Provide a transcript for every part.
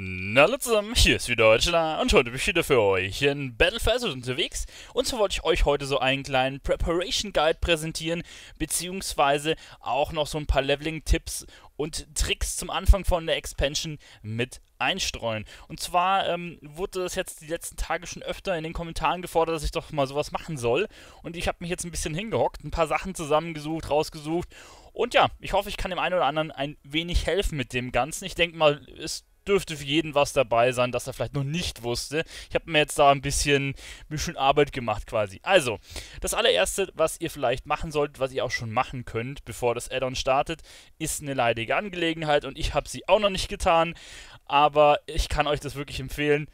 Na zusammen, hier ist wieder Deutschland und heute bin ich wieder für euch in Battlefield unterwegs und so wollte ich euch heute so einen kleinen Preparation Guide präsentieren, beziehungsweise auch noch so ein paar Leveling-Tipps und Tricks zum Anfang von der Expansion mit einstreuen. Und zwar ähm, wurde das jetzt die letzten Tage schon öfter in den Kommentaren gefordert, dass ich doch mal sowas machen soll. Und ich habe mich jetzt ein bisschen hingehockt, ein paar Sachen zusammengesucht, rausgesucht. Und ja, ich hoffe, ich kann dem einen oder anderen ein wenig helfen mit dem Ganzen. Ich denke mal, es dürfte für jeden was dabei sein, das er vielleicht noch nicht wusste. Ich habe mir jetzt da ein bisschen, ein bisschen Arbeit gemacht quasi. Also, das allererste, was ihr vielleicht machen solltet, was ihr auch schon machen könnt, bevor das Addon startet, ist eine leidige Angelegenheit und ich habe sie auch noch nicht getan, aber ich kann euch das wirklich empfehlen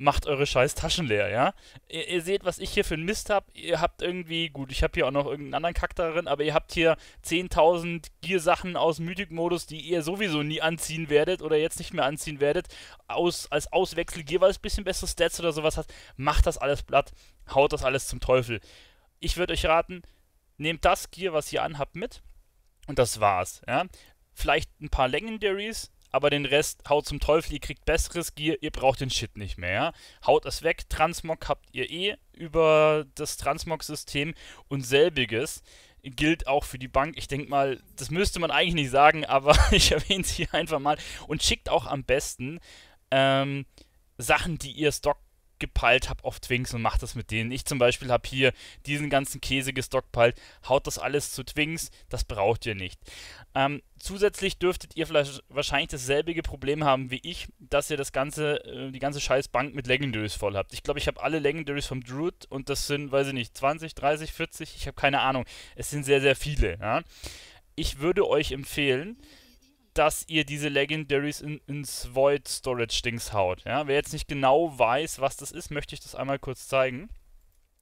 macht eure scheiß Taschen leer, ja? Ihr, ihr seht, was ich hier für einen Mist hab. Ihr habt irgendwie, gut, ich habe hier auch noch irgendeinen anderen Kack darin, aber ihr habt hier 10.000 Gear-Sachen aus Mythic-Modus, die ihr sowieso nie anziehen werdet oder jetzt nicht mehr anziehen werdet, aus, als Auswechselgear, weil es ein bisschen bessere Stats oder sowas hat. Macht das alles platt, haut das alles zum Teufel. Ich würde euch raten, nehmt das Gear, was ihr anhabt, mit und das war's, ja? Vielleicht ein paar Legendaries, aber den Rest haut zum Teufel, ihr kriegt besseres Gear, ihr braucht den Shit nicht mehr. Haut es weg, Transmog habt ihr eh über das Transmog-System und selbiges gilt auch für die Bank. Ich denke mal, das müsste man eigentlich nicht sagen, aber ich erwähne es hier einfach mal und schickt auch am besten ähm, Sachen, die ihr stockt gestockgepeilt habe auf Twinks und mache das mit denen. Ich zum Beispiel habe hier diesen ganzen Käse gestockpeilt, haut das alles zu Twinks, das braucht ihr nicht. Ähm, zusätzlich dürftet ihr vielleicht wahrscheinlich dasselbe Problem haben wie ich, dass ihr das ganze, äh, die ganze scheiß Bank mit Legendaries voll habt. Ich glaube, ich habe alle Legendaries vom Druid und das sind, weiß ich nicht, 20, 30, 40, ich habe keine Ahnung. Es sind sehr, sehr viele. Ja? Ich würde euch empfehlen, dass ihr diese Legendaries in, ins Void Storage Dings haut. Ja? Wer jetzt nicht genau weiß, was das ist, möchte ich das einmal kurz zeigen.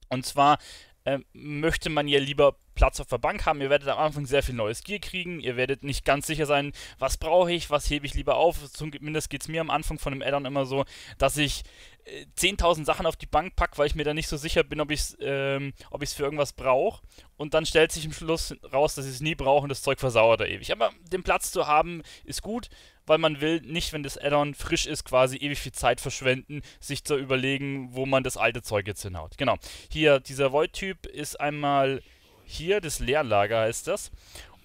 Und zwar äh, möchte man ja lieber Platz auf der Bank haben. Ihr werdet am Anfang sehr viel neues Gear kriegen. Ihr werdet nicht ganz sicher sein, was brauche ich, was hebe ich lieber auf. Zumindest geht es mir am Anfang von dem Addon immer so, dass ich 10.000 Sachen auf die Bank packe, weil ich mir da nicht so sicher bin, ob ich es ähm, für irgendwas brauche. Und dann stellt sich im Schluss raus, dass ich es nie brauche und das Zeug versauert da ewig. Aber den Platz zu haben ist gut, weil man will nicht, wenn das Addon frisch ist, quasi ewig viel Zeit verschwenden, sich zu überlegen, wo man das alte Zeug jetzt hinhaut. Genau. Hier, dieser Void-Typ ist einmal hier, das Leerlager heißt das.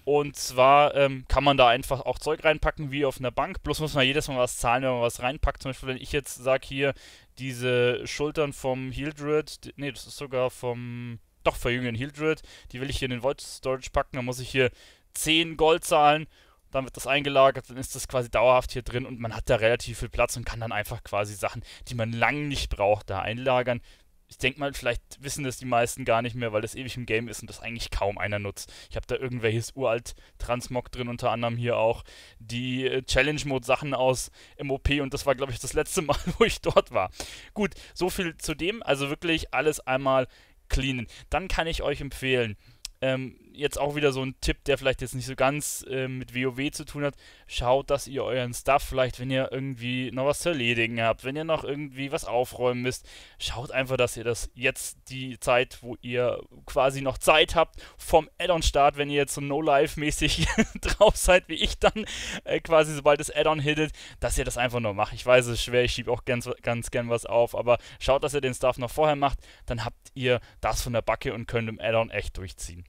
Und zwar ähm, kann man da einfach auch Zeug reinpacken, wie auf einer Bank. Bloß muss man jedes Mal was zahlen, wenn man was reinpackt. Zum Beispiel, wenn ich jetzt sage hier, diese Schultern vom Hildred, nee, das ist sogar vom, doch, verjüngen Hildred, die will ich hier in den Void Storage packen, dann muss ich hier 10 Gold zahlen, dann wird das eingelagert, dann ist das quasi dauerhaft hier drin und man hat da relativ viel Platz und kann dann einfach quasi Sachen, die man lang nicht braucht, da einlagern ich denke mal, vielleicht wissen das die meisten gar nicht mehr, weil das ewig im Game ist und das eigentlich kaum einer nutzt. Ich habe da irgendwelches uralt Transmog drin, unter anderem hier auch die äh, Challenge-Mode-Sachen aus MOP und das war, glaube ich, das letzte Mal, wo ich dort war. Gut, so viel zu dem. Also wirklich alles einmal cleanen. Dann kann ich euch empfehlen, ähm, jetzt auch wieder so ein Tipp, der vielleicht jetzt nicht so ganz äh, mit WoW zu tun hat. Schaut, dass ihr euren Stuff vielleicht, wenn ihr irgendwie noch was zu erledigen habt, wenn ihr noch irgendwie was aufräumen müsst, schaut einfach, dass ihr das jetzt die Zeit, wo ihr quasi noch Zeit habt, vom Add-on-Start, wenn ihr jetzt so No-Life-mäßig drauf seid, wie ich dann, äh, quasi sobald das Add-on hittet, dass ihr das einfach nur macht. Ich weiß, es ist schwer, ich schiebe auch ganz, ganz gern was auf, aber schaut, dass ihr den Stuff noch vorher macht, dann habt ihr das von der Backe und könnt im Add-on echt durchziehen.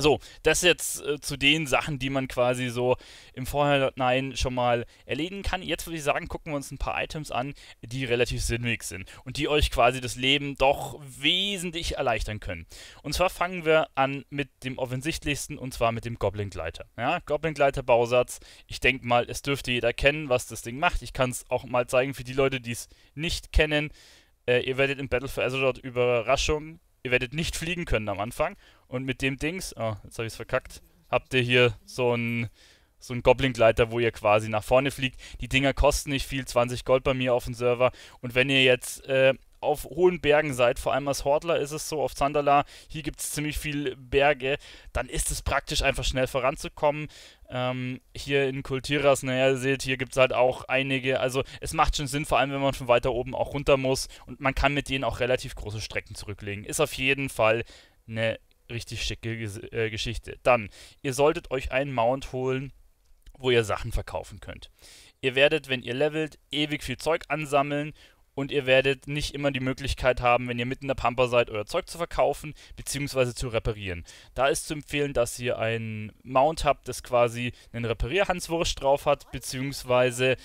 So, das jetzt äh, zu den Sachen, die man quasi so im Vorhinein schon mal erledigen kann. Jetzt würde ich sagen, gucken wir uns ein paar Items an, die relativ sinnlich sind und die euch quasi das Leben doch wesentlich erleichtern können. Und zwar fangen wir an mit dem offensichtlichsten und zwar mit dem Goblin Gleiter. Ja, Goblin Gleiter Bausatz. Ich denke mal, es dürfte jeder kennen, was das Ding macht. Ich kann es auch mal zeigen für die Leute, die es nicht kennen. Äh, ihr werdet in Battle for Azeroth Überraschung Ihr werdet nicht fliegen können am Anfang. Und mit dem Dings, oh, jetzt habe ich es verkackt, habt ihr hier so einen so ein Goblin-Gleiter, wo ihr quasi nach vorne fliegt. Die Dinger kosten nicht viel, 20 Gold bei mir auf dem Server. Und wenn ihr jetzt äh, auf hohen Bergen seid, vor allem als Hortler ist es so, auf Zandala, hier gibt es ziemlich viele Berge, dann ist es praktisch einfach schnell voranzukommen. Ähm, hier in Kultiras, naja, ihr seht, hier gibt es halt auch einige. Also es macht schon Sinn, vor allem wenn man von weiter oben auch runter muss. Und man kann mit denen auch relativ große Strecken zurücklegen. Ist auf jeden Fall eine richtig schicke äh, Geschichte. Dann, ihr solltet euch einen Mount holen, wo ihr Sachen verkaufen könnt. Ihr werdet, wenn ihr levelt, ewig viel Zeug ansammeln und ihr werdet nicht immer die Möglichkeit haben, wenn ihr mitten in der Pampa seid, euer Zeug zu verkaufen bzw. zu reparieren. Da ist zu empfehlen, dass ihr ein Mount habt, das quasi einen Reparierhanswurst drauf hat bzw.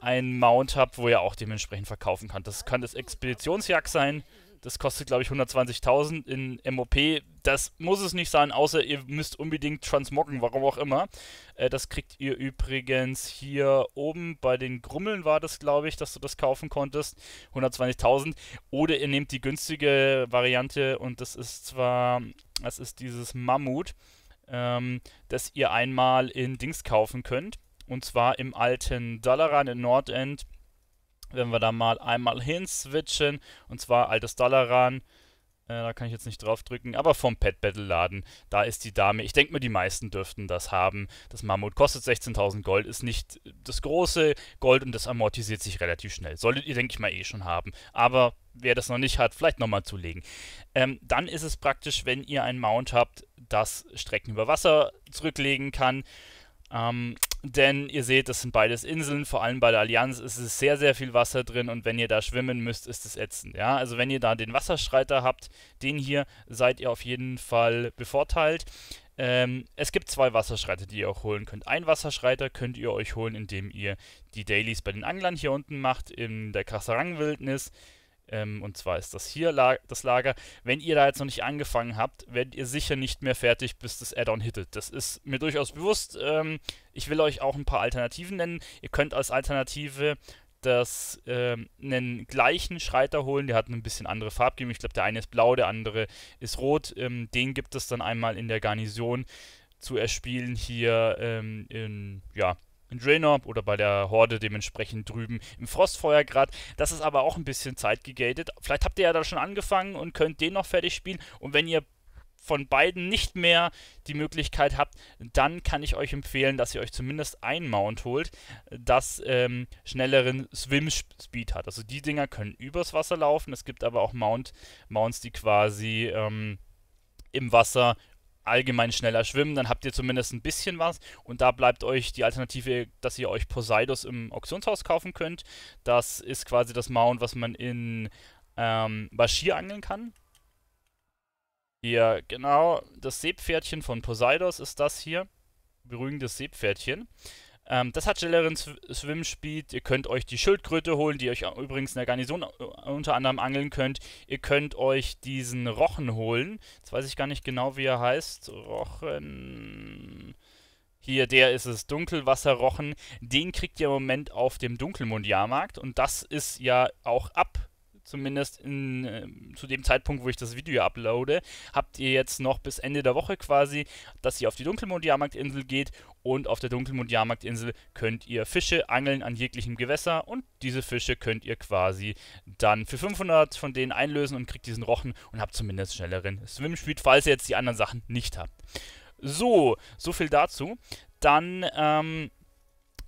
ein Mount habt, wo ihr auch dementsprechend verkaufen könnt. Das kann das Expeditionsjagd sein, das kostet, glaube ich, 120.000 in MOP. Das muss es nicht sein, außer ihr müsst unbedingt transmoggen, warum auch immer. Äh, das kriegt ihr übrigens hier oben bei den Grummeln, war das, glaube ich, dass du das kaufen konntest. 120.000. Oder ihr nehmt die günstige Variante und das ist zwar, das ist dieses Mammut, ähm, das ihr einmal in Dings kaufen könnt. Und zwar im alten Dalaran in Nordend wenn wir da mal einmal hin switchen, und zwar altes Dalaran, äh, da kann ich jetzt nicht drauf drücken, aber vom Pet Battle Laden, da ist die Dame, ich denke mal die meisten dürften das haben. Das Mammut kostet 16.000 Gold, ist nicht das große Gold und das amortisiert sich relativ schnell. Solltet ihr, denke ich mal, eh schon haben, aber wer das noch nicht hat, vielleicht nochmal zulegen. Ähm, dann ist es praktisch, wenn ihr einen Mount habt, das Strecken über Wasser zurücklegen kann. Ähm, denn ihr seht, das sind beides Inseln, vor allem bei der Allianz ist es sehr, sehr viel Wasser drin und wenn ihr da schwimmen müsst, ist es ätzend. Ja? Also wenn ihr da den Wasserstreiter habt, den hier, seid ihr auf jeden Fall bevorteilt. Ähm, es gibt zwei Wasserschreiter, die ihr auch holen könnt. Ein Wasserschreiter könnt ihr euch holen, indem ihr die Dailies bei den Anglern hier unten macht, in der Kasserang-Wildnis. Ähm, und zwar ist das hier La das Lager. Wenn ihr da jetzt noch nicht angefangen habt, werdet ihr sicher nicht mehr fertig, bis das Add-on hittet. Das ist mir durchaus bewusst. Ähm, ich will euch auch ein paar Alternativen nennen. Ihr könnt als Alternative das ähm, einen gleichen Schreiter holen, der hat ein bisschen andere Farbgebung. Ich glaube, der eine ist blau, der andere ist rot. Ähm, den gibt es dann einmal in der Garnison zu erspielen hier ähm, in, ja, in Draenor oder bei der Horde dementsprechend drüben im Frostfeuergrad. Das ist aber auch ein bisschen zeitgegatet. Vielleicht habt ihr ja da schon angefangen und könnt den noch fertig spielen. Und wenn ihr von beiden nicht mehr die Möglichkeit habt, dann kann ich euch empfehlen, dass ihr euch zumindest ein Mount holt, das ähm, schnelleren Swim Speed hat. Also die Dinger können übers Wasser laufen. Es gibt aber auch Mount, Mounts, die quasi ähm, im Wasser allgemein schneller schwimmen, dann habt ihr zumindest ein bisschen was. Und da bleibt euch die Alternative, dass ihr euch Poseidos im Auktionshaus kaufen könnt. Das ist quasi das Mount, was man in ähm, Bashir angeln kann. Hier, genau, das Seepferdchen von Poseidos ist das hier. Beruhigendes Seepferdchen. Ähm, das hat schnelleren Swim-Speed. Ihr könnt euch die Schildkröte holen, die ihr euch übrigens in der Garnison äh, unter anderem angeln könnt. Ihr könnt euch diesen Rochen holen. Jetzt weiß ich gar nicht genau, wie er heißt. Rochen. Hier, der ist es, Dunkelwasserrochen. Den kriegt ihr im Moment auf dem Dunkelmond-Jahrmarkt. Und das ist ja auch ab zumindest in, äh, zu dem Zeitpunkt, wo ich das Video uploade, habt ihr jetzt noch bis Ende der Woche quasi, dass ihr auf die Dunkelmond-Jahrmarktinsel geht und auf der Dunkelmond-Jahrmarktinsel könnt ihr Fische angeln an jeglichem Gewässer und diese Fische könnt ihr quasi dann für 500 von denen einlösen und kriegt diesen Rochen und habt zumindest schnelleren Swimspeed, falls ihr jetzt die anderen Sachen nicht habt. So, so viel dazu. Dann, ähm,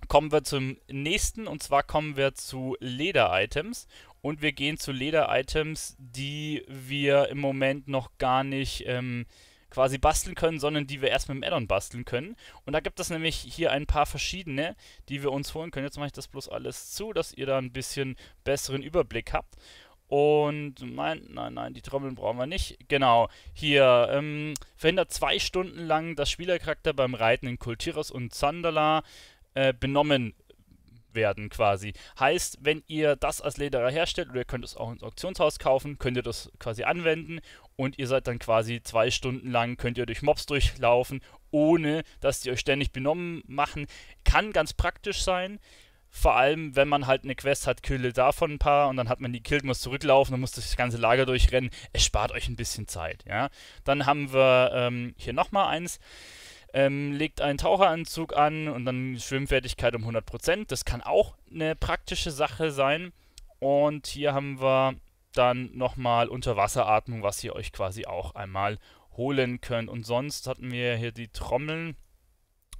kommen wir zum nächsten und zwar kommen wir zu Leder-Items. Und wir gehen zu Leder-Items, die wir im Moment noch gar nicht ähm, quasi basteln können, sondern die wir erst mit dem Addon basteln können. Und da gibt es nämlich hier ein paar verschiedene, die wir uns holen können. Jetzt mache ich das bloß alles zu, dass ihr da ein bisschen besseren Überblick habt. Und nein, nein, nein, die Trommeln brauchen wir nicht. Genau, hier ähm, verhindert zwei Stunden lang, das Spielercharakter beim Reiten in Kultiros und Zandala äh, benommen werden quasi. Heißt, wenn ihr das als Lederer herstellt oder ihr könnt es auch ins Auktionshaus kaufen, könnt ihr das quasi anwenden und ihr seid dann quasi zwei Stunden lang, könnt ihr durch Mobs durchlaufen, ohne dass die euch ständig benommen machen. Kann ganz praktisch sein. Vor allem, wenn man halt eine Quest hat, kille davon ein paar und dann hat man die Kill, muss zurücklaufen, und muss das ganze Lager durchrennen. Es spart euch ein bisschen Zeit, ja. Dann haben wir ähm, hier nochmal eins ähm, legt einen Taucheranzug an und dann Schwimmfertigkeit um 100%. Das kann auch eine praktische Sache sein. Und hier haben wir dann nochmal Unterwasseratmung, was ihr euch quasi auch einmal holen könnt. Und sonst hatten wir hier die Trommeln.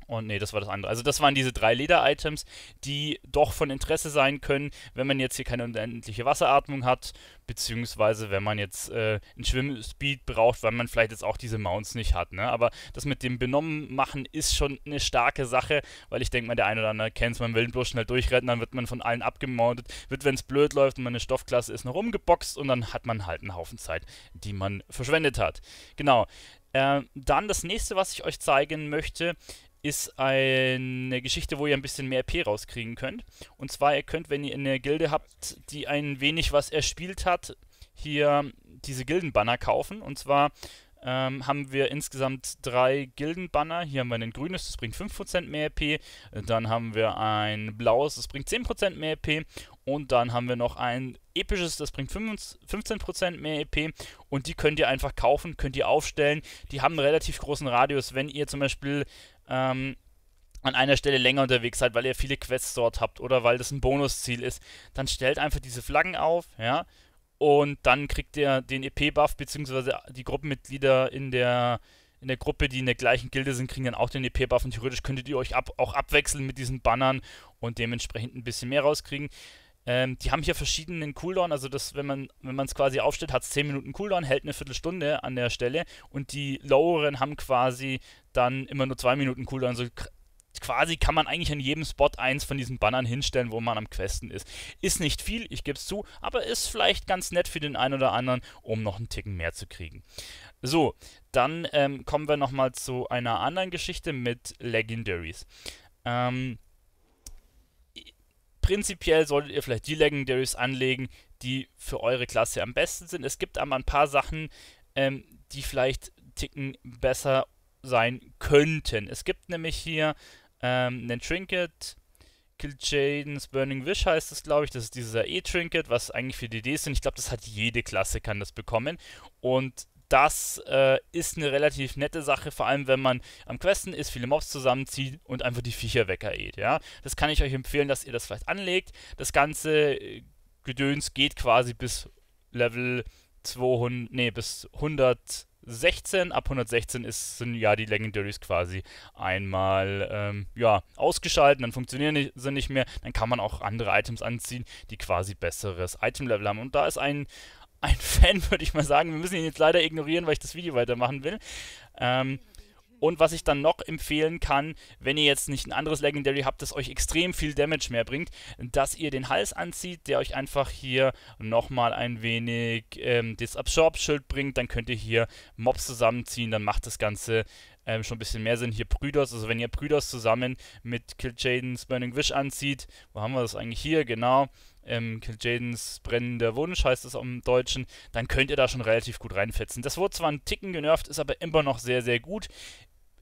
Und nee, das war das andere. Also das waren diese drei Leder-Items, die doch von Interesse sein können, wenn man jetzt hier keine unendliche Wasseratmung hat, beziehungsweise wenn man jetzt äh, einen Schwimmspeed braucht, weil man vielleicht jetzt auch diese Mounts nicht hat. Ne? Aber das mit dem Benommen machen ist schon eine starke Sache, weil ich denke mal, der eine oder andere kennt es, man will bloß schnell durchretten, dann wird man von allen abgemountet, wird, wenn es blöd läuft und meine Stoffklasse ist, noch rumgeboxt und dann hat man halt einen Haufen Zeit, die man verschwendet hat. Genau. Äh, dann das nächste, was ich euch zeigen möchte, ist eine Geschichte, wo ihr ein bisschen mehr EP rauskriegen könnt. Und zwar, ihr könnt, wenn ihr eine Gilde habt, die ein wenig was erspielt hat, hier diese Gildenbanner kaufen. Und zwar ähm, haben wir insgesamt drei Gildenbanner. Hier haben wir ein grünes, das bringt 5% mehr EP. Dann haben wir ein blaues, das bringt 10% mehr EP. Und dann haben wir noch ein episches, das bringt 15% mehr EP. Und die könnt ihr einfach kaufen, könnt ihr aufstellen. Die haben einen relativ großen Radius. Wenn ihr zum Beispiel... Ähm, an einer Stelle länger unterwegs seid, weil ihr viele Quests dort habt oder weil das ein Bonusziel ist, dann stellt einfach diese Flaggen auf, ja, und dann kriegt ihr den EP-Buff, beziehungsweise die Gruppenmitglieder in der, in der Gruppe, die in der gleichen Gilde sind, kriegen dann auch den EP-Buff. Und theoretisch könntet ihr euch ab, auch abwechseln mit diesen Bannern und dementsprechend ein bisschen mehr rauskriegen. Ähm, die haben hier verschiedenen Cooldown, also das, wenn man wenn man es quasi aufstellt, hat es 10 Minuten Cooldown, hält eine Viertelstunde an der Stelle und die Loweren haben quasi dann immer nur 2 Minuten Cooldown, also quasi kann man eigentlich an jedem Spot eins von diesen Bannern hinstellen, wo man am Questen ist. Ist nicht viel, ich gebe es zu, aber ist vielleicht ganz nett für den einen oder anderen, um noch einen Ticken mehr zu kriegen. So, dann ähm, kommen wir nochmal zu einer anderen Geschichte mit Legendaries. Ähm, prinzipiell solltet ihr vielleicht die Legendaries anlegen, die für eure Klasse am besten sind. Es gibt aber ein paar Sachen, ähm, die vielleicht Ticken besser sein könnten. Es gibt nämlich hier ähm, ein Trinket, Kill Jaden's Burning Wish heißt es, glaube ich. Das ist dieser E-Trinket, was eigentlich für die DDs sind. Ich glaube, das hat jede Klasse, kann das bekommen. Und das äh, ist eine relativ nette Sache, vor allem wenn man am Questen ist, viele Mobs zusammenzieht und einfach die Viecher weggeht, ja. Das kann ich euch empfehlen, dass ihr das vielleicht anlegt. Das ganze äh, Gedöns geht quasi bis Level 200, nee, bis 100 116. Ab 116 ist, sind ja die Legendaries quasi einmal ähm, ja, ausgeschaltet, dann funktionieren sie nicht mehr. Dann kann man auch andere Items anziehen, die quasi besseres Item-Level haben. Und da ist ein, ein Fan, würde ich mal sagen, wir müssen ihn jetzt leider ignorieren, weil ich das Video weitermachen will. Ähm, und was ich dann noch empfehlen kann, wenn ihr jetzt nicht ein anderes Legendary habt, das euch extrem viel Damage mehr bringt, dass ihr den Hals anzieht, der euch einfach hier nochmal ein wenig ähm, das Absorb-Schild bringt. Dann könnt ihr hier Mobs zusammenziehen, dann macht das Ganze ähm, schon ein bisschen mehr Sinn. Hier Brüders, also wenn ihr Brüders zusammen mit Kill Jadens Burning Wish anzieht, wo haben wir das eigentlich hier? Genau ähm, Kill Jadens brennender Wunsch heißt es im Deutschen, dann könnt ihr da schon relativ gut reinfetzen. Das wurde zwar ein Ticken genervt, ist aber immer noch sehr, sehr gut.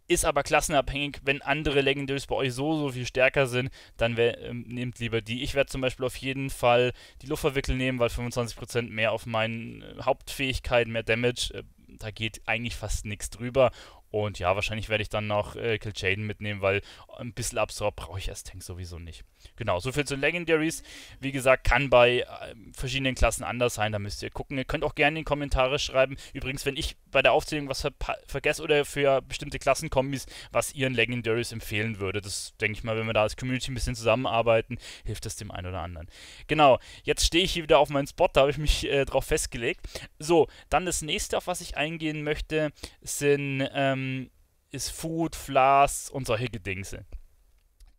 Ist aber klassenabhängig, wenn andere Legendaries bei euch so, so viel stärker sind, dann ähm, nehmt lieber die. Ich werde zum Beispiel auf jeden Fall die Luftverwickel nehmen, weil 25% mehr auf meinen äh, Hauptfähigkeiten, mehr Damage, äh, da geht eigentlich fast nichts drüber. Und ja, wahrscheinlich werde ich dann noch äh, Jaden mitnehmen, weil ein bisschen Absorb brauche ich als Tank sowieso nicht. Genau, soviel zu Legendaries. Wie gesagt, kann bei äh, verschiedenen Klassen anders sein, da müsst ihr gucken. Ihr könnt auch gerne in die Kommentare schreiben. Übrigens, wenn ich bei der Aufzählung was ver vergesse oder für bestimmte Klassenkombis, was ihr in Legendaries empfehlen würde. Das denke ich mal, wenn wir da als Community ein bisschen zusammenarbeiten, hilft das dem einen oder anderen. Genau, jetzt stehe ich hier wieder auf meinen Spot, da habe ich mich äh, drauf festgelegt. So, dann das nächste, auf was ich eingehen möchte, sind... Ähm, ähm, ist Food, Flas und solche Gedingse.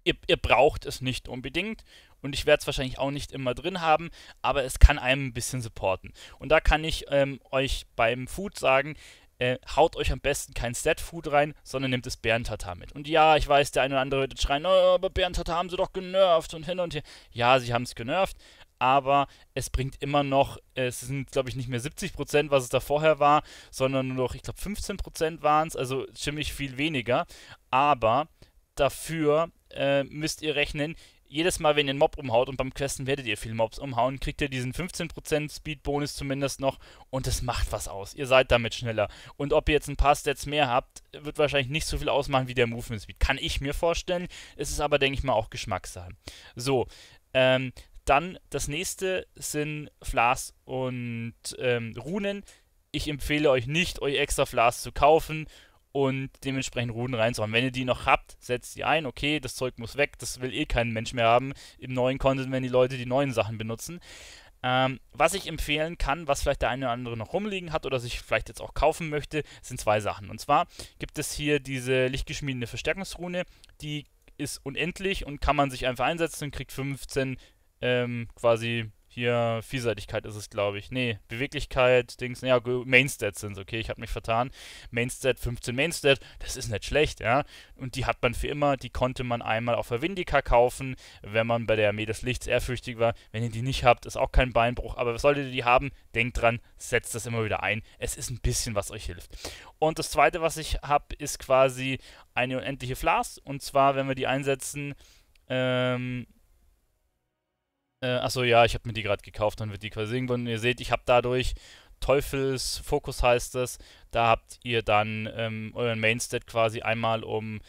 Ihr, ihr braucht es nicht unbedingt und ich werde es wahrscheinlich auch nicht immer drin haben, aber es kann einem ein bisschen supporten. Und da kann ich ähm, euch beim Food sagen, äh, haut euch am besten kein Set food rein, sondern nehmt das Bärentatar mit. Und ja, ich weiß, der eine oder andere wird jetzt schreien, oh, aber Bärentatar haben sie doch genervt und hin und her. Ja, sie haben es genervt, aber es bringt immer noch, es sind glaube ich nicht mehr 70 was es da vorher war, sondern nur noch, ich glaube 15 waren es, also ziemlich viel weniger. Aber dafür äh, müsst ihr rechnen, jedes Mal, wenn ihr einen Mob umhaut, und beim Questen werdet ihr viel Mobs umhauen, kriegt ihr diesen 15% Speed-Bonus zumindest noch und es macht was aus. Ihr seid damit schneller. Und ob ihr jetzt ein paar Stats mehr habt, wird wahrscheinlich nicht so viel ausmachen wie der Movement Speed. Kann ich mir vorstellen. Es ist aber, denke ich mal, auch Geschmackssache. So, ähm, dann das nächste sind Flas und ähm, Runen. Ich empfehle euch nicht, euch extra Flas zu kaufen und dementsprechend Runen reinzuhauen. Wenn ihr die noch habt, setzt die ein. Okay, das Zeug muss weg, das will eh kein Mensch mehr haben im neuen Content, wenn die Leute die neuen Sachen benutzen. Ähm, was ich empfehlen kann, was vielleicht der eine oder andere noch rumliegen hat oder sich vielleicht jetzt auch kaufen möchte, sind zwei Sachen. Und zwar gibt es hier diese lichtgeschmiedene Verstärkungsrune, die ist unendlich und kann man sich einfach einsetzen und kriegt 15 ähm, quasi hier Vielseitigkeit ist es, glaube ich. Nee, Beweglichkeit, Dings, ja, Mainstats sind es, okay, ich habe mich vertan. Mainstat 15 Mainstat, das ist nicht schlecht, ja. Und die hat man für immer, die konnte man einmal auf der Windika kaufen, wenn man bei der Armee des Lichts ehrfürchtig war. Wenn ihr die nicht habt, ist auch kein Beinbruch, aber solltet ihr die haben, denkt dran, setzt das immer wieder ein. Es ist ein bisschen, was euch hilft. Und das zweite, was ich habe, ist quasi eine unendliche Flas. Und zwar, wenn wir die einsetzen, ähm, äh, achso, ja, ich habe mir die gerade gekauft, dann wird die quasi irgendwann. Ihr seht, ich habe dadurch Teufelsfokus heißt das. Da habt ihr dann ähm, euren Mainstat quasi einmal um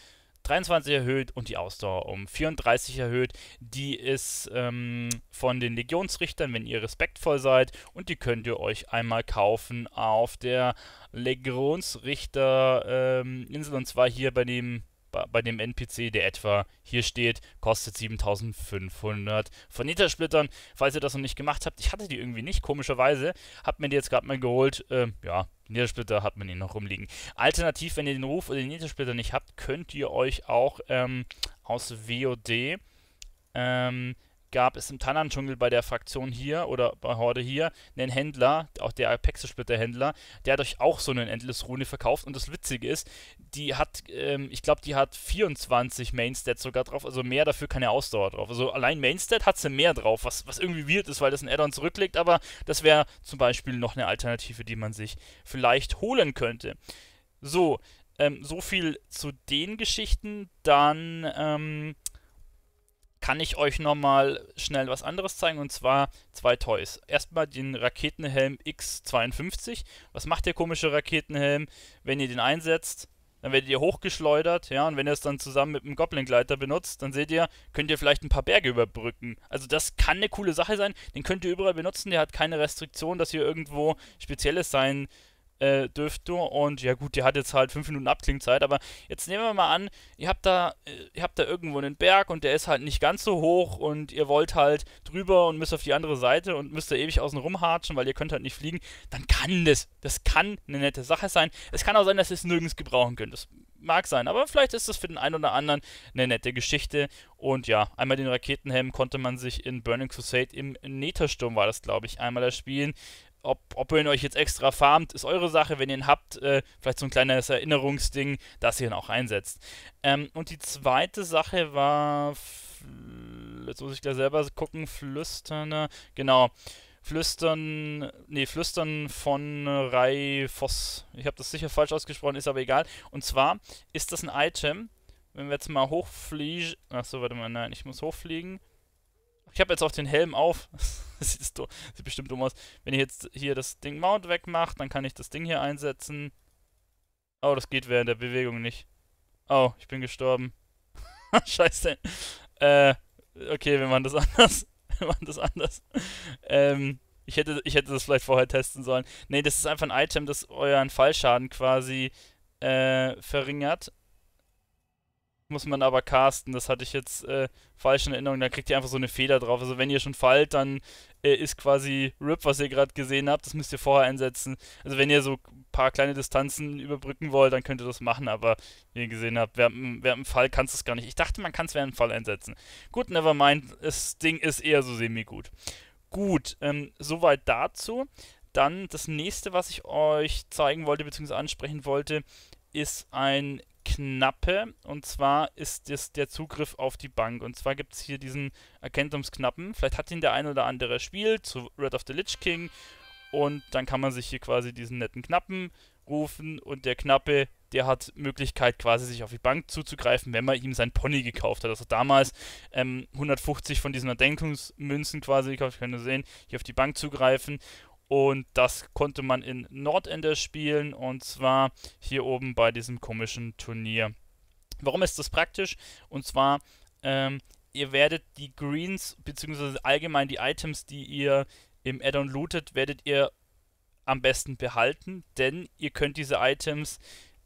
23 erhöht und die Ausdauer um 34 erhöht. Die ist ähm, von den Legionsrichtern, wenn ihr respektvoll seid. Und die könnt ihr euch einmal kaufen auf der Legionsrichter ähm, Insel. Und zwar hier bei dem bei dem NPC, der etwa hier steht, kostet 7500 von Vernietersplittern. Falls ihr das noch nicht gemacht habt, ich hatte die irgendwie nicht, komischerweise. Hab mir die jetzt gerade mal geholt. Ähm, ja, Niedersplitter hat man ihn noch rumliegen. Alternativ, wenn ihr den Ruf oder den Niedersplitter nicht habt, könnt ihr euch auch ähm, aus WOD ähm, gab es im Tanan-Dschungel bei der Fraktion hier oder bei Horde hier einen Händler, auch der Apexesplitter-Händler, der hat euch auch so einen Endless-Rune verkauft. Und das Witzige ist, die hat, ähm, ich glaube, die hat 24 Mainstats sogar drauf, also mehr dafür keine Ausdauer drauf. Also allein Mainstat hat sie mehr drauf, was, was irgendwie weird ist, weil das ein Addon zurücklegt, aber das wäre zum Beispiel noch eine Alternative, die man sich vielleicht holen könnte. So, ähm, so viel zu den Geschichten. Dann, ähm, kann ich euch nochmal schnell was anderes zeigen und zwar zwei Toys. Erstmal den Raketenhelm X52. Was macht der komische Raketenhelm, wenn ihr den einsetzt? Dann werdet ihr hochgeschleudert, ja, und wenn ihr es dann zusammen mit einem Goblin-Gleiter benutzt, dann seht ihr, könnt ihr vielleicht ein paar Berge überbrücken. Also das kann eine coole Sache sein, den könnt ihr überall benutzen, der hat keine Restriktion, dass ihr irgendwo Spezielles sein äh, dürft ihr. Und ja gut, ihr hat jetzt halt 5 Minuten Abklingzeit, aber jetzt nehmen wir mal an, ihr habt da, äh, ihr habt da irgendwo einen Berg und der ist halt nicht ganz so hoch und ihr wollt halt drüber und müsst auf die andere Seite und müsst da ewig außen rumhatschen, weil ihr könnt halt nicht fliegen, dann kann das, das kann eine nette Sache sein. Es kann auch sein, dass ihr es nirgends gebrauchen könnt. Das mag sein, aber vielleicht ist das für den einen oder anderen eine nette Geschichte. Und ja, einmal den Raketenhelm konnte man sich in Burning Crusade im Nethersturm, war das, glaube ich, einmal erspielen. Da ob, ob ihr ihn euch jetzt extra farmt, ist eure Sache. Wenn ihr ihn habt, äh, vielleicht so ein kleines Erinnerungsding, dass ihr ihn auch einsetzt. Ähm, und die zweite Sache war. Jetzt muss ich gleich selber gucken. Flüstern. Äh, genau. Flüstern, nee, Flüstern von Rai Voss. Ich habe das sicher falsch ausgesprochen, ist aber egal. Und zwar ist das ein Item, wenn wir jetzt mal hochfliegen. Achso, warte mal, nein, ich muss hochfliegen. Ich habe jetzt auch den Helm auf. das sieht, das sieht bestimmt dumm aus. Wenn ich jetzt hier das Ding Mount wegmache, dann kann ich das Ding hier einsetzen. Oh, das geht während der Bewegung nicht. Oh, ich bin gestorben. Scheiße. Äh, okay, wir machen das anders. wir machen das anders. Ähm, ich hätte, ich hätte das vielleicht vorher testen sollen. Nee, das ist einfach ein Item, das euren Fallschaden quasi äh, verringert muss man aber casten. Das hatte ich jetzt äh, falsch in Erinnerung. Da kriegt ihr einfach so eine Feder drauf. Also wenn ihr schon fallt, dann äh, ist quasi RIP, was ihr gerade gesehen habt. Das müsst ihr vorher einsetzen. Also wenn ihr so ein paar kleine Distanzen überbrücken wollt, dann könnt ihr das machen. Aber wie ihr gesehen habt, während, dem Fall kannst du es gar nicht. Ich dachte, man kann es während dem Fall einsetzen. Gut, nevermind. Das Ding ist eher so semi-gut. Gut, ähm, soweit dazu. Dann das nächste, was ich euch zeigen wollte beziehungsweise ansprechen wollte, ist ein Knappe und zwar ist es der Zugriff auf die Bank. Und zwar gibt es hier diesen Erkenntungsknappen. Vielleicht hat ihn der ein oder andere spielt zu Red of the Lich King und dann kann man sich hier quasi diesen netten Knappen rufen und der Knappe, der hat Möglichkeit quasi sich auf die Bank zuzugreifen, wenn man ihm sein Pony gekauft hat. Also damals ähm, 150 von diesen Erdenkungsmünzen quasi gekauft, könnt ihr sehen, hier auf die Bank zugreifen und das konnte man in Nordende spielen und zwar hier oben bei diesem komischen Turnier. Warum ist das praktisch? Und zwar, ähm, ihr werdet die Greens, bzw. allgemein die Items, die ihr im Addon lootet, werdet ihr am besten behalten, denn ihr könnt diese Items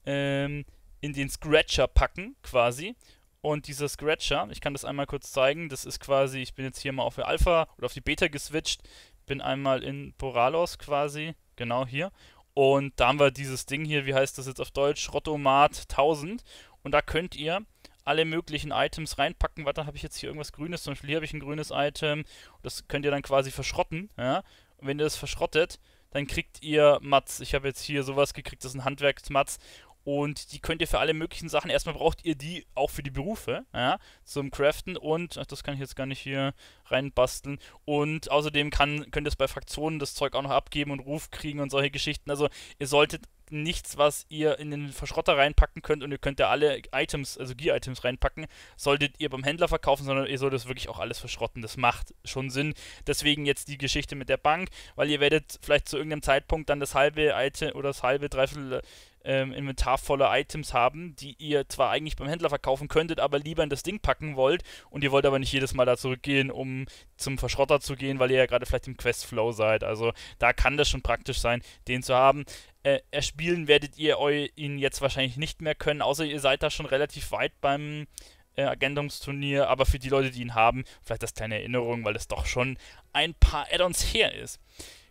ähm, in den Scratcher packen, quasi. Und dieser Scratcher, ich kann das einmal kurz zeigen, das ist quasi, ich bin jetzt hier mal auf die Alpha oder auf die Beta geswitcht, bin einmal in Poralos quasi, genau hier. Und da haben wir dieses Ding hier, wie heißt das jetzt auf Deutsch? Rottomat 1000. Und da könnt ihr alle möglichen Items reinpacken. Warte, habe ich jetzt hier irgendwas Grünes? Zum Beispiel hier habe ich ein grünes Item. Das könnt ihr dann quasi verschrotten. Ja? Und wenn ihr das verschrottet, dann kriegt ihr Mats. Ich habe jetzt hier sowas gekriegt, das ist ein Handwerksmatz. Und die könnt ihr für alle möglichen Sachen. Erstmal braucht ihr die auch für die Berufe, ja, zum Craften und, ach, das kann ich jetzt gar nicht hier reinbasteln. Und außerdem kann, könnt ihr es bei Fraktionen das Zeug auch noch abgeben und Ruf kriegen und solche Geschichten. Also ihr solltet nichts, was ihr in den Verschrotter reinpacken könnt und ihr könnt da alle Items, also Gear-Items reinpacken, solltet ihr beim Händler verkaufen, sondern ihr solltet wirklich auch alles verschrotten. Das macht schon Sinn. Deswegen jetzt die Geschichte mit der Bank, weil ihr werdet vielleicht zu irgendeinem Zeitpunkt dann das halbe Item oder das halbe, dreiviertel ähm, Inventar Items haben, die ihr zwar eigentlich beim Händler verkaufen könntet, aber lieber in das Ding packen wollt und ihr wollt aber nicht jedes Mal da zurückgehen, um zum Verschrotter zu gehen, weil ihr ja gerade vielleicht im Quest-Flow seid. Also da kann das schon praktisch sein, den zu haben. Äh, erspielen werdet ihr eu ihn jetzt wahrscheinlich nicht mehr können, außer ihr seid da schon relativ weit beim äh, Ergänzungsturnier, aber für die Leute, die ihn haben, vielleicht das kleine Erinnerung, weil das doch schon ein paar Add-ons her ist.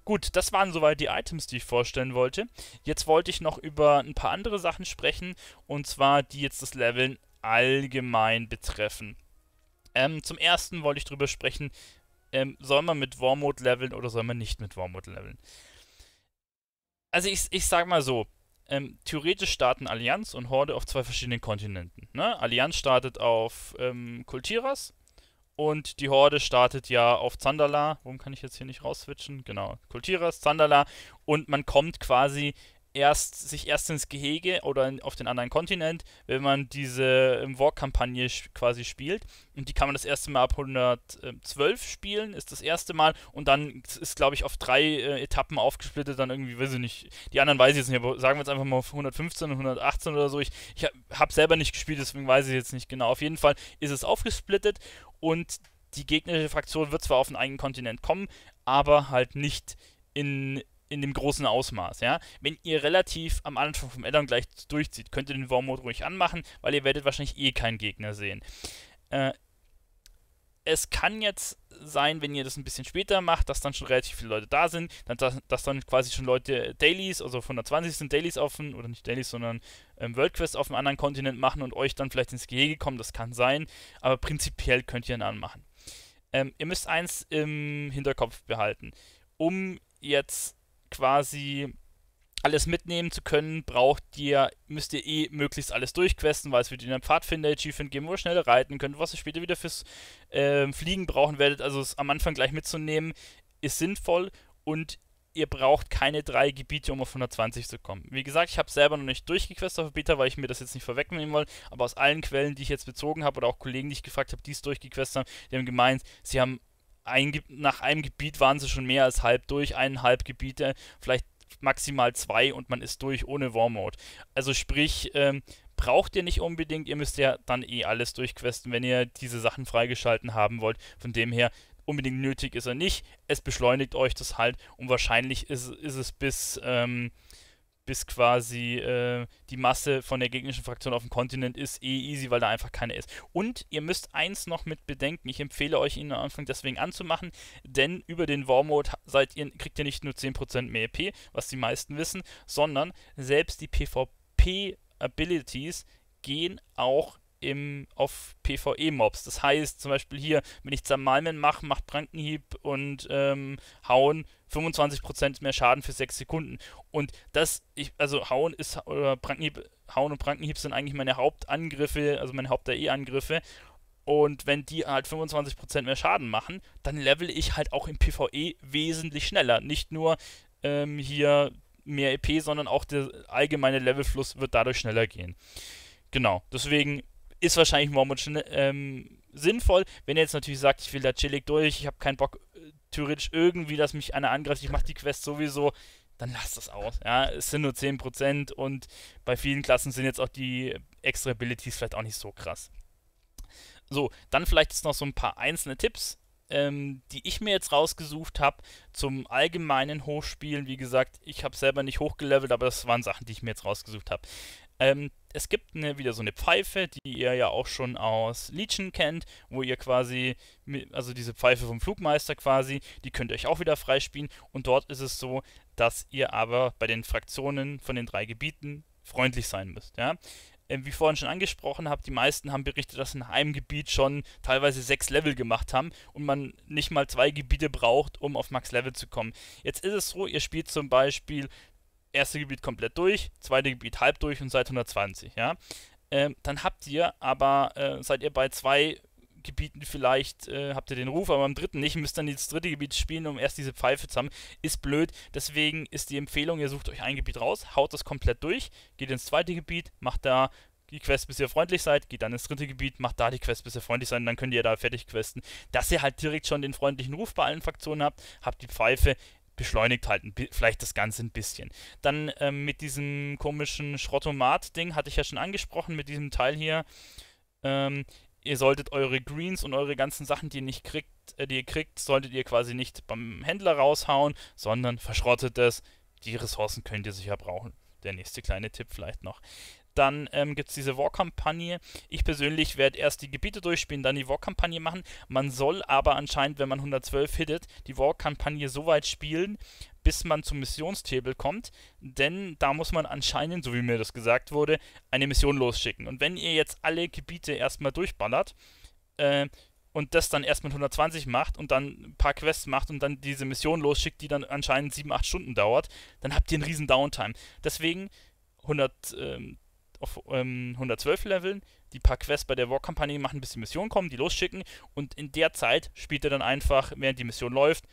Gut, das waren soweit die Items, die ich vorstellen wollte. Jetzt wollte ich noch über ein paar andere Sachen sprechen, und zwar die jetzt das Leveln allgemein betreffen. Ähm, zum ersten wollte ich drüber sprechen, ähm, soll man mit Warmode leveln oder soll man nicht mit Warmode leveln? Also ich, ich sag mal so, ähm, theoretisch starten Allianz und Horde auf zwei verschiedenen Kontinenten. Ne? Allianz startet auf ähm, Kultiras und die Horde startet ja auf Zandala. Warum kann ich jetzt hier nicht rausswitchen? Genau. Kultiras, Zandala. Und man kommt quasi erst sich erst ins Gehege oder in, auf den anderen Kontinent, wenn man diese im ähm, War-Kampagne quasi spielt. Und die kann man das erste Mal ab 112 spielen, ist das erste Mal. Und dann ist, glaube ich, auf drei äh, Etappen aufgesplittet, dann irgendwie, weiß ich nicht, die anderen weiß ich jetzt nicht, aber sagen wir jetzt einfach mal auf 115 und 118 oder so. Ich, ich habe selber nicht gespielt, deswegen weiß ich jetzt nicht genau. Auf jeden Fall ist es aufgesplittet und die gegnerische Fraktion wird zwar auf den eigenen Kontinent kommen, aber halt nicht in in dem großen Ausmaß, ja. Wenn ihr relativ am Anfang vom Addon gleich durchzieht, könnt ihr den Warmode ruhig anmachen, weil ihr werdet wahrscheinlich eh keinen Gegner sehen. Äh, es kann jetzt sein, wenn ihr das ein bisschen später macht, dass dann schon relativ viele Leute da sind, dann, dass, dass, dann quasi schon Leute Dailies, also von sind Dailies offen, oder nicht Dailies, sondern ähm, World Quest auf einem anderen Kontinent machen und euch dann vielleicht ins Gehege kommen, das kann sein, aber prinzipiell könnt ihr ihn anmachen. Ähm, ihr müsst eins im Hinterkopf behalten. Um jetzt quasi alles mitnehmen zu können, braucht ihr, müsst ihr eh möglichst alles durchquesten, weil es wird einen Pfadfinder Achievement geben, wo ihr schneller reiten könnt, was ihr später wieder fürs äh, Fliegen brauchen werdet. Also es am Anfang gleich mitzunehmen, ist sinnvoll und ihr braucht keine drei Gebiete, um auf 120 zu kommen. Wie gesagt, ich habe selber noch nicht durchgequestet auf Beta, weil ich mir das jetzt nicht vorwegnehmen wollte, aber aus allen Quellen, die ich jetzt bezogen habe oder auch Kollegen, die ich gefragt habe, die es durchgequestet haben, die haben gemeint, sie haben ein, nach einem Gebiet waren sie schon mehr als halb durch, eineinhalb Gebiete, vielleicht maximal zwei und man ist durch ohne War Mode. Also sprich, ähm, braucht ihr nicht unbedingt, ihr müsst ja dann eh alles durchquesten, wenn ihr diese Sachen freigeschalten haben wollt. Von dem her, unbedingt nötig ist er nicht. Es beschleunigt euch das halt und wahrscheinlich ist, ist es bis, ähm, bis quasi äh, die Masse von der gegnerischen Fraktion auf dem Kontinent ist, eh easy, weil da einfach keine ist. Und ihr müsst eins noch mit bedenken, ich empfehle euch ihn am Anfang deswegen anzumachen, denn über den War-Mode seid ihr, kriegt ihr nicht nur 10% mehr EP, was die meisten wissen, sondern selbst die PvP-Abilities gehen auch im, auf PvE-Mobs. Das heißt, zum Beispiel hier, wenn ich Zermalmen mache, macht Brankenhieb und ähm, Hauen 25% mehr Schaden für 6 Sekunden. Und das, ich, also Hauen ist, oder Prankenhieb, Hauen und Prankenhieb sind eigentlich meine Hauptangriffe, also meine Haupt-AE-Angriffe. Und wenn die halt 25% mehr Schaden machen, dann level ich halt auch im PvE wesentlich schneller. Nicht nur ähm, hier mehr EP, sondern auch der allgemeine Levelfluss wird dadurch schneller gehen. Genau, deswegen ist wahrscheinlich Mormon ähm, sinnvoll. Wenn ihr jetzt natürlich sagt, ich will da chillig durch, ich habe keinen Bock theoretisch irgendwie, dass mich einer angreift, ich mache die Quest sowieso, dann lass das aus. Ja, es sind nur 10% und bei vielen Klassen sind jetzt auch die extra Abilities vielleicht auch nicht so krass. So, dann vielleicht jetzt noch so ein paar einzelne Tipps, ähm, die ich mir jetzt rausgesucht habe zum allgemeinen Hochspielen. Wie gesagt, ich habe selber nicht hochgelevelt, aber das waren Sachen, die ich mir jetzt rausgesucht habe. Ähm, es gibt eine, wieder so eine Pfeife, die ihr ja auch schon aus Legion kennt, wo ihr quasi, also diese Pfeife vom Flugmeister quasi, die könnt ihr euch auch wieder freispielen. Und dort ist es so, dass ihr aber bei den Fraktionen von den drei Gebieten freundlich sein müsst. Ja? Ähm, wie vorhin schon angesprochen habt, die meisten haben berichtet, dass in einem Gebiet schon teilweise sechs Level gemacht haben und man nicht mal zwei Gebiete braucht, um auf Max Level zu kommen. Jetzt ist es so, ihr spielt zum Beispiel erste Gebiet komplett durch, zweite Gebiet halb durch und seid 120, ja. Ähm, dann habt ihr aber, äh, seid ihr bei zwei Gebieten vielleicht, äh, habt ihr den Ruf, aber im dritten nicht, müsst dann das dritte Gebiet spielen, um erst diese Pfeife zu haben. Ist blöd, deswegen ist die Empfehlung, ihr sucht euch ein Gebiet raus, haut das komplett durch, geht ins zweite Gebiet, macht da die Quest, bis ihr freundlich seid, geht dann ins dritte Gebiet, macht da die Quest, bis ihr freundlich seid, und dann könnt ihr da fertig questen. Dass ihr halt direkt schon den freundlichen Ruf bei allen Fraktionen habt, habt die Pfeife, beschleunigt halt ein, vielleicht das Ganze ein bisschen. Dann ähm, mit diesem komischen Schrottomat-Ding hatte ich ja schon angesprochen, mit diesem Teil hier. Ähm, ihr solltet eure Greens und eure ganzen Sachen, die ihr nicht kriegt, äh, die ihr kriegt, solltet ihr quasi nicht beim Händler raushauen, sondern verschrottet es. Die Ressourcen könnt ihr sicher brauchen. Der nächste kleine Tipp vielleicht noch dann ähm, gibt es diese War-Kampagne. Ich persönlich werde erst die Gebiete durchspielen, dann die War-Kampagne machen. Man soll aber anscheinend, wenn man 112 hittet, die War-Kampagne so weit spielen, bis man zum Missionstable kommt, denn da muss man anscheinend, so wie mir das gesagt wurde, eine Mission losschicken. Und wenn ihr jetzt alle Gebiete erstmal durchballert, äh, und das dann erst mit 120 macht und dann ein paar Quests macht und dann diese Mission losschickt, die dann anscheinend 7, 8 Stunden dauert, dann habt ihr einen riesen Downtime. Deswegen 100, auf ähm, 112 Leveln, die paar Quests bei der War-Kampagne machen, bis die Mission kommen, die losschicken und in der Zeit spielt er dann einfach, während die Mission läuft,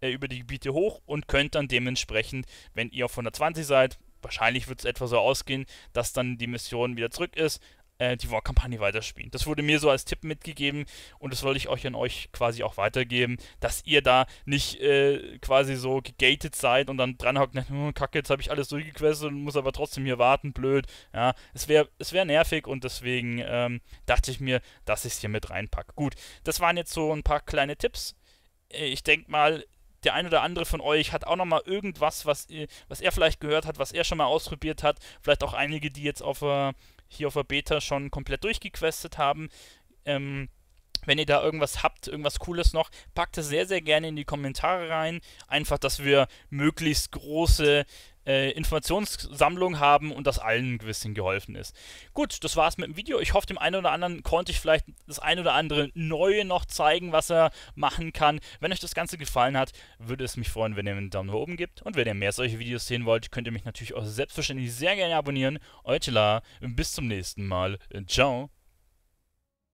äh, über die Gebiete hoch und könnt dann dementsprechend, wenn ihr auf 120 seid, wahrscheinlich wird es etwa so ausgehen, dass dann die Mission wieder zurück ist, äh, die War-Kampagne weiterspielen. Das wurde mir so als Tipp mitgegeben und das wollte ich euch an euch quasi auch weitergeben, dass ihr da nicht äh, quasi so gegated seid und dann dranhockt, und denkt, hm, kacke, jetzt habe ich alles durchgequestet und muss aber trotzdem hier warten, blöd. Ja, es wäre es wär nervig und deswegen ähm, dachte ich mir, dass ich es hier mit reinpacke. Gut, das waren jetzt so ein paar kleine Tipps. Äh, ich denke mal, der ein oder andere von euch hat auch nochmal irgendwas, was, äh, was er vielleicht gehört hat, was er schon mal ausprobiert hat. Vielleicht auch einige, die jetzt auf, äh, hier auf der Beta schon komplett durchgequestet haben. Ähm, wenn ihr da irgendwas habt, irgendwas Cooles noch, packt es sehr, sehr gerne in die Kommentare rein. Einfach, dass wir möglichst große äh, Informationssammlung haben und das allen ein bisschen geholfen ist. Gut, das war's mit dem Video. Ich hoffe, dem einen oder anderen konnte ich vielleicht das ein oder andere Neue noch zeigen, was er machen kann. Wenn euch das Ganze gefallen hat, würde es mich freuen, wenn ihr mir einen Daumen nach oben gebt. Und wenn ihr mehr solche Videos sehen wollt, könnt ihr mich natürlich auch selbstverständlich sehr gerne abonnieren. Euer Tila, bis zum nächsten Mal. Ciao.